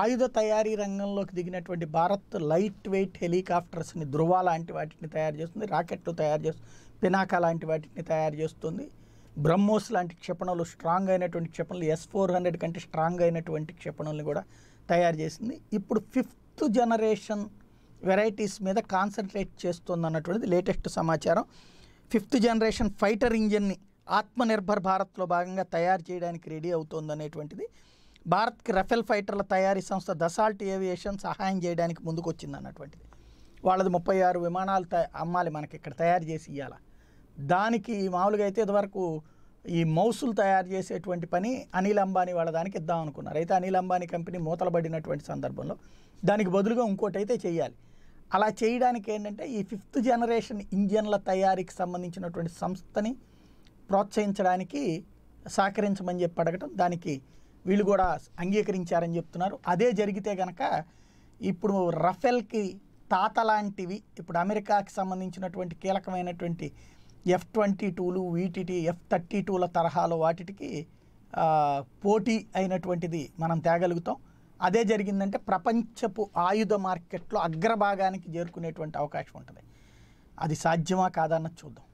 ఆయుధ తయారీ రంగంలోకి దిగినటువంటి భారత్ లైట్ వెయిట్ హెలికాప్టర్స్ని ధృవ లాంటి వాటిని తయారు చేస్తుంది రాకెట్లు తయారు చేస్తుంది పినాక లాంటి వాటిని తయారు చేస్తుంది బ్రహ్మోస్ లాంటి క్షిపణులు స్ట్రాంగ్ అయినటువంటి క్షిపణులు ఎస్ ఫోర్ హండ్రెడ్ కంటే స్ట్రాంగ్ అయినటువంటి క్షిపణుల్ని కూడా తయారు చేసింది ఇప్పుడు ఫిఫ్త్ జనరేషన్ వెరైటీస్ మీద కాన్సన్ట్రేట్ చేస్తుంది అన్నటువంటిది లేటెస్ట్ సమాచారం ఫిఫ్త్ జనరేషన్ ఫైటర్ ఇంజిన్ని ఆత్మనిర్భర్ భారత్లో భాగంగా తయారు చేయడానికి రెడీ అవుతుంది అనేటువంటిది భారత్కి రఫెల్ ఫైటర్ల తయారీ సంస్థ దసాల్ట్ ఏవియేషన్ సహాయం చేయడానికి ముందుకొచ్చింది అన్నటువంటిది వాళ్ళది ముప్పై ఆరు విమానాలు త అమ్మాలి మనకి ఇక్కడ తయారు చేసి ఇవ్వాల దానికి మామూలుగా అయితే ఇదివరకు ఈ మౌసులు తయారు చేసేటువంటి పని అనిల్ అంబానీ వాళ్ళ దానికి ఇద్దాం అనుకున్నారు అయితే అనిల్ అంబానీ కంపెనీ మూతలబడినటువంటి సందర్భంలో దానికి బదులుగా ఇంకోటి అయితే చేయాలి అలా చేయడానికి ఏంటంటే ఈ ఫిఫ్త్ జనరేషన్ ఇంజన్ల తయారీకి సంబంధించినటువంటి సంస్థని ప్రోత్సహించడానికి సహకరించమని చెప్పి అడగటం దానికి వీళ్ళు కూడా అంగీకరించారని చెప్తున్నారు అదే జరిగితే గనక ఇప్పుడు రఫెల్కి తాత లాంటివి ఇప్పుడు అమెరికాకి సంబంధించినటువంటి కీలకమైనటువంటి ఎఫ్ ట్వంటీ టూలు వీటిటి ఎఫ్ థర్టీ టూల తరహాలో వాటికి పోటీ అయినటువంటిది మనం తేగలుగుతాం అదే జరిగిందంటే ప్రపంచపు ఆయుధ మార్కెట్లో అగ్రభాగానికి చేరుకునేటువంటి అవకాశం ఉంటుంది అది సాధ్యమా కాదన్నది చూద్దాం